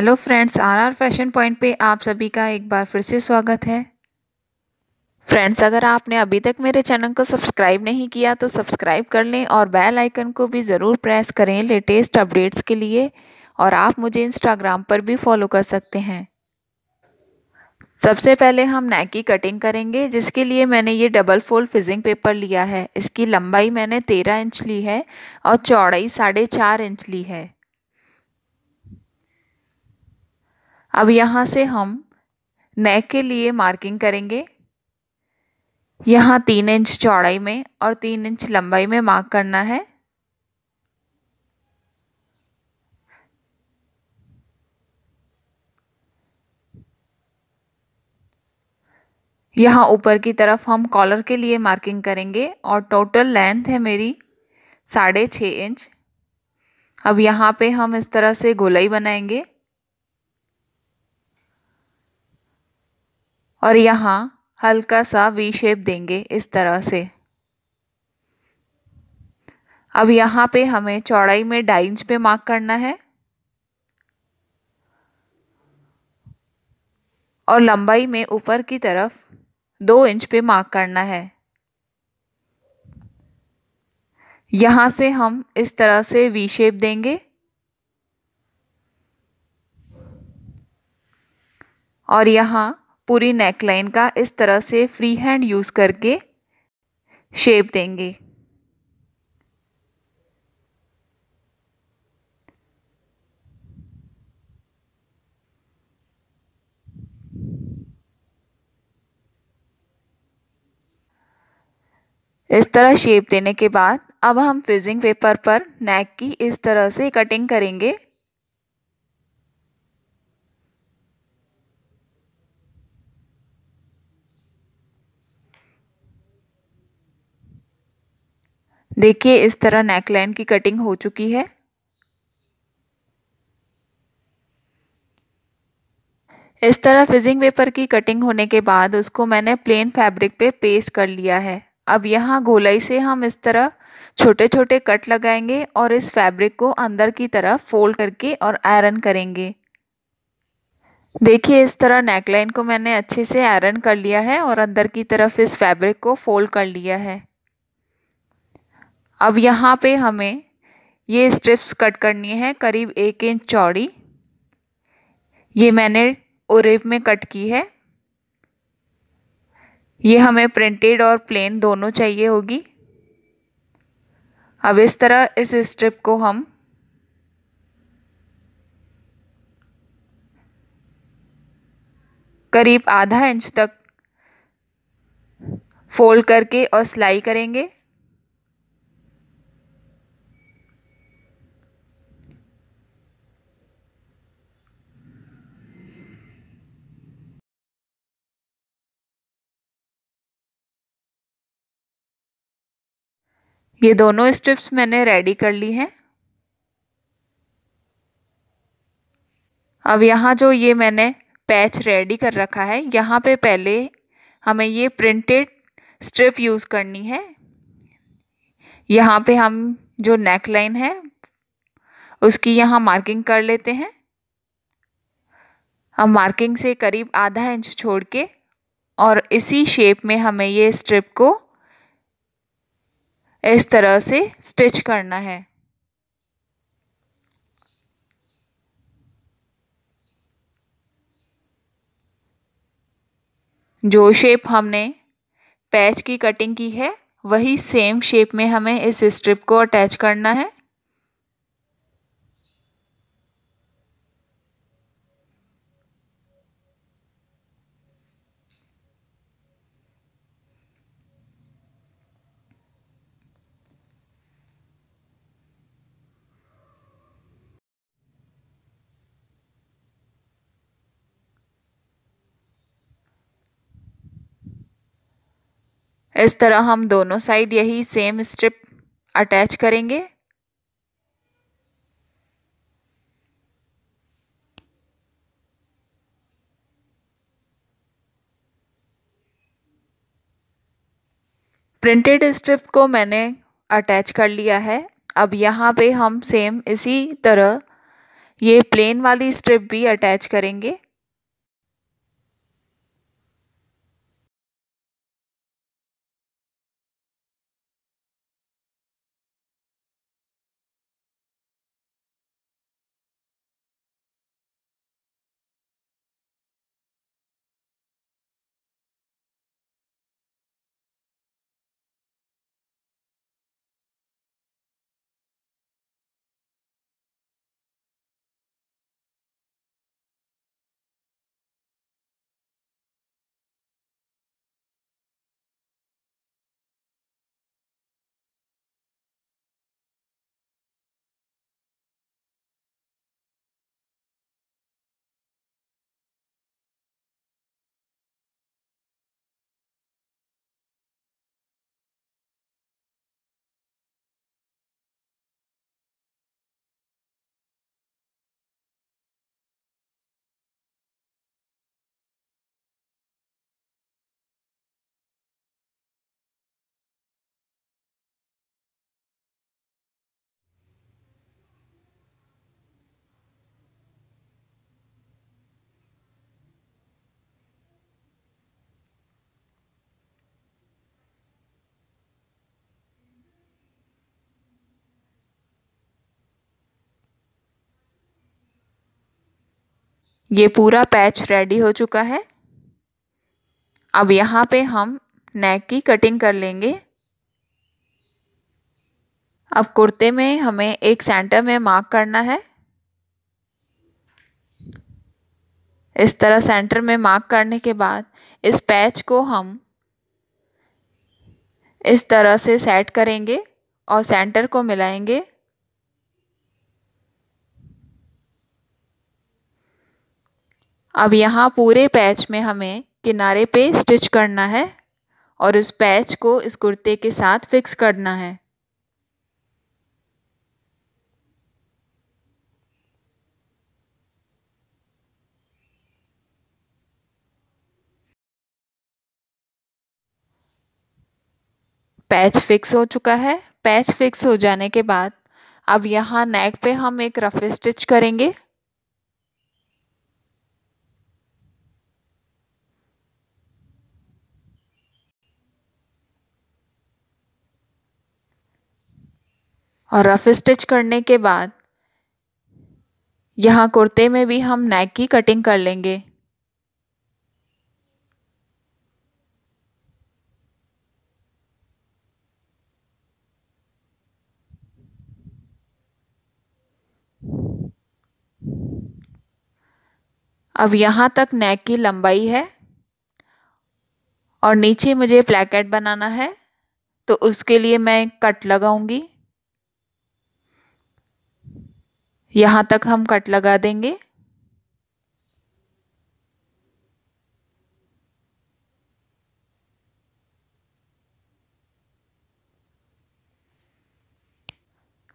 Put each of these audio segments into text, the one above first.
hello friends RR fashion point पे आप सभी का एक बार फिर से स्वागत है फ्रेंड्स अगर आपने अभी तक मेरे चैनल को सब्सक्राइब नहीं किया तो सब्सक्राइब कर लें और बेल आइकन को भी ज़रूर प्रेस करें लेटेस्ट अपडेट्स के लिए और आप मुझे इंस्टाग्राम पर भी फॉलो कर सकते हैं सबसे पहले हम नैकी कटिंग करेंगे जिसके लिए मैंने ये डबल फोल्ड फिजिंग पेपर लिया है इसकी लंबाई मैंने तेरह इंच ली है और चौड़ाई साढ़े चार इंच ली है अब यहाँ से हम नेक के लिए मार्किंग करेंगे यहाँ तीन इंच चौड़ाई में और तीन इंच लंबाई में मार्क करना है यहाँ ऊपर की तरफ हम कॉलर के लिए मार्किंग करेंगे और टोटल लेंथ है मेरी साढ़े छः इंच अब यहाँ पे हम इस तरह से गोलाई बनाएंगे और यहाँ हल्का सा वी शेप देंगे इस तरह से अब यहाँ पे हमें चौड़ाई में ढाई इंच पे मार्क करना है और लंबाई में ऊपर की तरफ दो इंच पे मार्क करना है यहाँ से हम इस तरह से वी शेप देंगे और यहाँ पूरी नेक लाइन का इस तरह से फ्री हैंड यूज़ करके शेप देंगे इस तरह शेप देने के बाद अब हम फिजिंग पेपर पर नेक की इस तरह से कटिंग करेंगे देखिए इस तरह नेकलाइन की कटिंग हो चुकी है इस तरह फिजिंग पेपर की कटिंग होने के बाद उसको मैंने प्लेन फैब्रिक पे पेस्ट कर लिया है अब यहाँ गोलाई से हम इस तरह छोटे छोटे कट लगाएंगे और इस फैब्रिक को अंदर की तरफ फोल्ड करके और आयरन करेंगे देखिए इस तरह नेकलाइन को मैंने अच्छे से आयरन कर लिया है और अंदर की तरफ इस फैब्रिक को फोल्ड कर लिया है अब यहाँ पे हमें ये स्ट्रिप्स कट करनी है करीब एक इंच चौड़ी ये मैंने ओरेब में कट की है ये हमें प्रिंटेड और प्लेन दोनों चाहिए होगी अब इस तरह इस स्ट्रिप को हम करीब आधा इंच तक फोल्ड करके और सिलाई करेंगे ये दोनों स्ट्रिप्स मैंने रेडी कर ली हैं अब यहाँ जो ये मैंने पैच रेडी कर रखा है यहाँ पे पहले हमें ये प्रिंटेड स्ट्रिप यूज़ करनी है यहाँ पे हम जो नेक लाइन है उसकी यहाँ मार्किंग कर लेते हैं हम मार्किंग से करीब आधा इंच छोड़ के और इसी शेप में हमें ये स्ट्रिप को इस तरह से स्टिच करना है जो शेप हमने पैच की कटिंग की है वही सेम शेप में हमें इस स्ट्रिप को अटैच करना है इस तरह हम दोनों साइड यही सेम स्ट्रिप अटैच करेंगे प्रिंटेड स्ट्रिप को मैंने अटैच कर लिया है अब यहाँ पे हम सेम इसी तरह ये प्लेन वाली स्ट्रिप भी अटैच करेंगे ये पूरा पैच रेडी हो चुका है अब यहाँ पे हम नेक की कटिंग कर लेंगे अब कुर्ते में हमें एक सेंटर में मार्क करना है इस तरह सेंटर में मार्क करने के बाद इस पैच को हम इस तरह से सेट करेंगे और सेंटर को मिलाएंगे अब यहाँ पूरे पैच में हमें किनारे पे स्टिच करना है और उस पैच को इस कुर्ते के साथ फिक्स करना है पैच फिक्स हो चुका है पैच फिक्स हो जाने के बाद अब यहाँ नेक पे हम एक रफ़ स्टिच करेंगे और रफ स्टिच करने के बाद यहाँ कुर्ते में भी हम नेक की कटिंग कर लेंगे अब यहाँ तक नेक की लंबाई है और नीचे मुझे प्लेकेट बनाना है तो उसके लिए मैं कट लगाऊंगी यहाँ तक हम कट लगा देंगे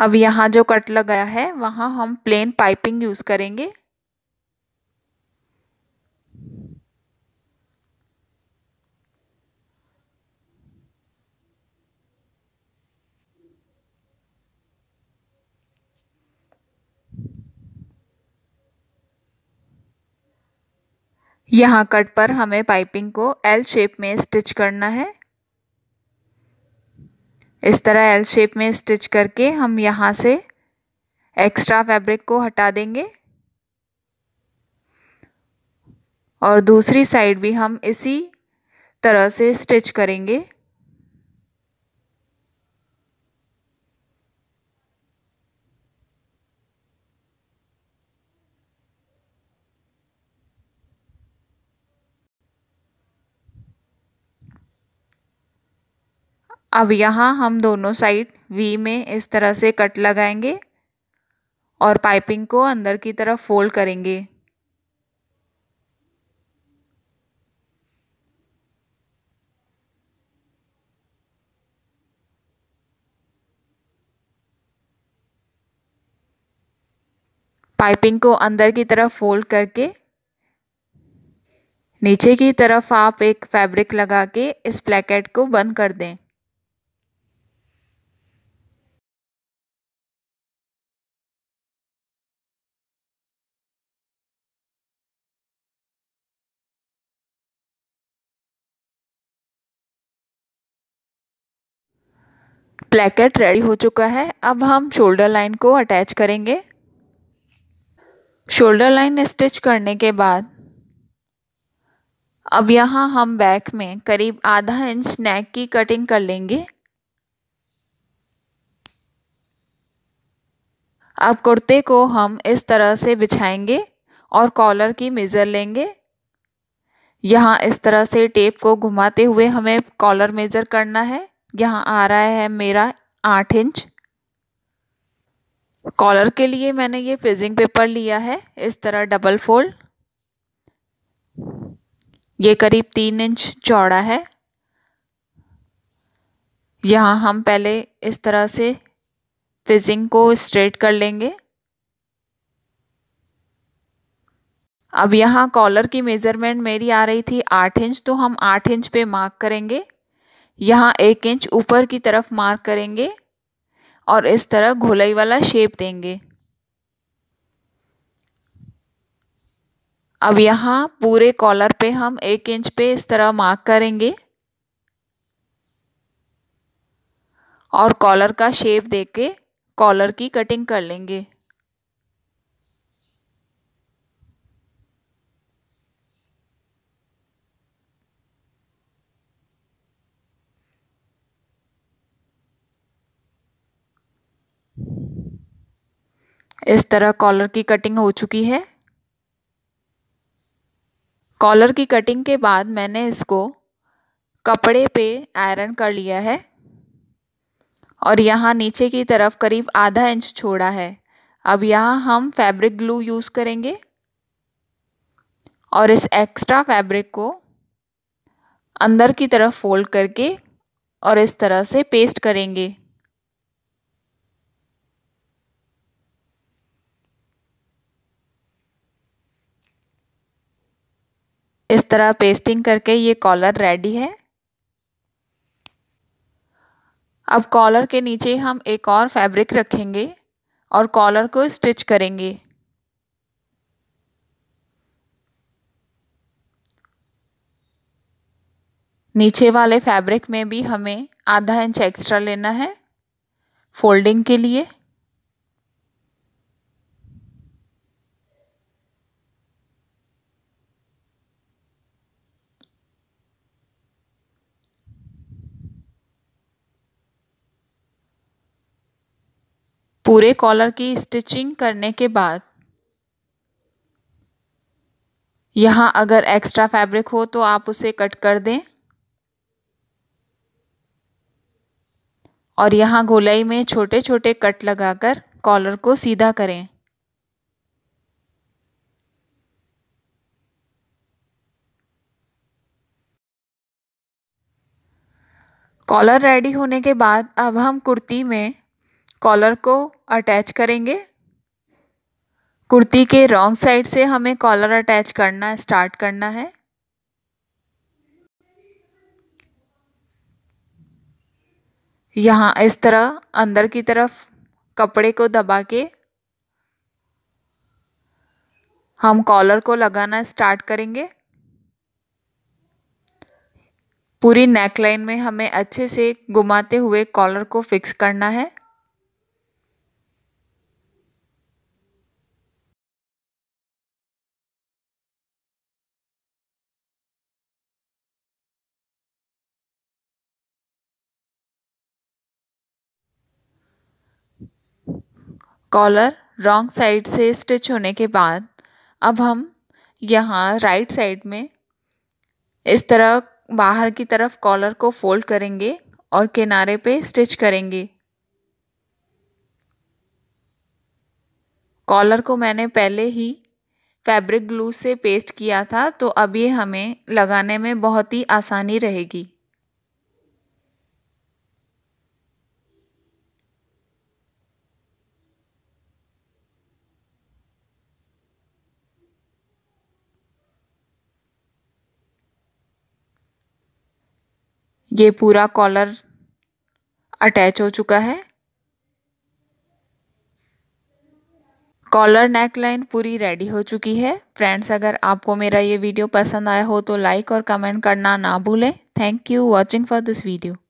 अब यहाँ जो कट लगाया है वहाँ हम प्लेन पाइपिंग यूज़ करेंगे यहाँ कट पर हमें पाइपिंग को एल शेप में स्टिच करना है इस तरह एल शेप में स्टिच करके हम यहाँ से एक्स्ट्रा फैब्रिक को हटा देंगे और दूसरी साइड भी हम इसी तरह से स्टिच करेंगे अब यहाँ हम दोनों साइड वी में इस तरह से कट लगाएंगे और पाइपिंग को अंदर की तरफ फोल्ड करेंगे पाइपिंग को अंदर की तरफ फोल्ड करके नीचे की तरफ आप एक फैब्रिक लगा के इस प्लेकेट को बंद कर दें प्लेकेट रेडी हो चुका है अब हम शोल्डर लाइन को अटैच करेंगे शोल्डर लाइन स्टिच करने के बाद अब यहाँ हम बैक में करीब आधा इंच नेक की कटिंग कर लेंगे अब कुर्ते को हम इस तरह से बिछाएंगे और कॉलर की मेज़र लेंगे यहाँ इस तरह से टेप को घुमाते हुए हमें कॉलर मेज़र करना है यहाँ आ रहा है मेरा आठ इंच कॉलर के लिए मैंने ये फिजिंग पेपर लिया है इस तरह डबल फोल्ड ये करीब तीन इंच चौड़ा है यहाँ हम पहले इस तरह से फिजिंग को स्ट्रेट कर लेंगे अब यहाँ कॉलर की मेज़रमेंट मेरी आ रही थी आठ इंच तो हम आठ इंच पे मार्क करेंगे यहाँ एक इंच ऊपर की तरफ मार्क करेंगे और इस तरह घोलाई वाला शेप देंगे अब यहाँ पूरे कॉलर पे हम एक इंच पे इस तरह मार्क करेंगे और कॉलर का शेप देके कॉलर की कटिंग कर लेंगे इस तरह कॉलर की कटिंग हो चुकी है कॉलर की कटिंग के बाद मैंने इसको कपड़े पे आयरन कर लिया है और यहाँ नीचे की तरफ करीब आधा इंच छोड़ा है अब यहाँ हम फैब्रिक ग्लू यूज़ करेंगे और इस एक्स्ट्रा फैब्रिक को अंदर की तरफ फोल्ड करके और इस तरह से पेस्ट करेंगे इस तरह पेस्टिंग करके ये कॉलर रेडी है अब कॉलर के नीचे हम एक और फैब्रिक रखेंगे और कॉलर को स्टिच करेंगे नीचे वाले फैब्रिक में भी हमें आधा इंच एक्स्ट्रा लेना है फोल्डिंग के लिए पूरे कॉलर की स्टिचिंग करने के बाद यहाँ अगर एक्स्ट्रा फैब्रिक हो तो आप उसे कट कर दें और यहाँ गोलाई में छोटे छोटे कट लगाकर कॉलर को सीधा करें कॉलर रेडी होने के बाद अब हम कुर्ती में कॉलर को अटैच करेंगे कुर्ती के रॉन्ग साइड से हमें कॉलर अटैच करना स्टार्ट करना है यहाँ इस तरह अंदर की तरफ कपड़े को दबा के हम कॉलर को लगाना स्टार्ट करेंगे पूरी नेक लाइन में हमें अच्छे से घुमाते हुए कॉलर को फिक्स करना है कॉलर रॉन्ग साइड से स्टिच होने के बाद अब हम यहाँ राइट साइड में इस तरह बाहर की तरफ कॉलर को फोल्ड करेंगे और किनारे पे स्टिच करेंगे कॉलर को मैंने पहले ही फैब्रिक ग्लू से पेस्ट किया था तो अब ये हमें लगाने में बहुत ही आसानी रहेगी ये पूरा कॉलर अटैच हो चुका है कॉलर नेक लाइन पूरी रेडी हो चुकी है फ्रेंड्स अगर आपको मेरा ये वीडियो पसंद आया हो तो लाइक और कमेंट करना ना भूलें thank you watching for this video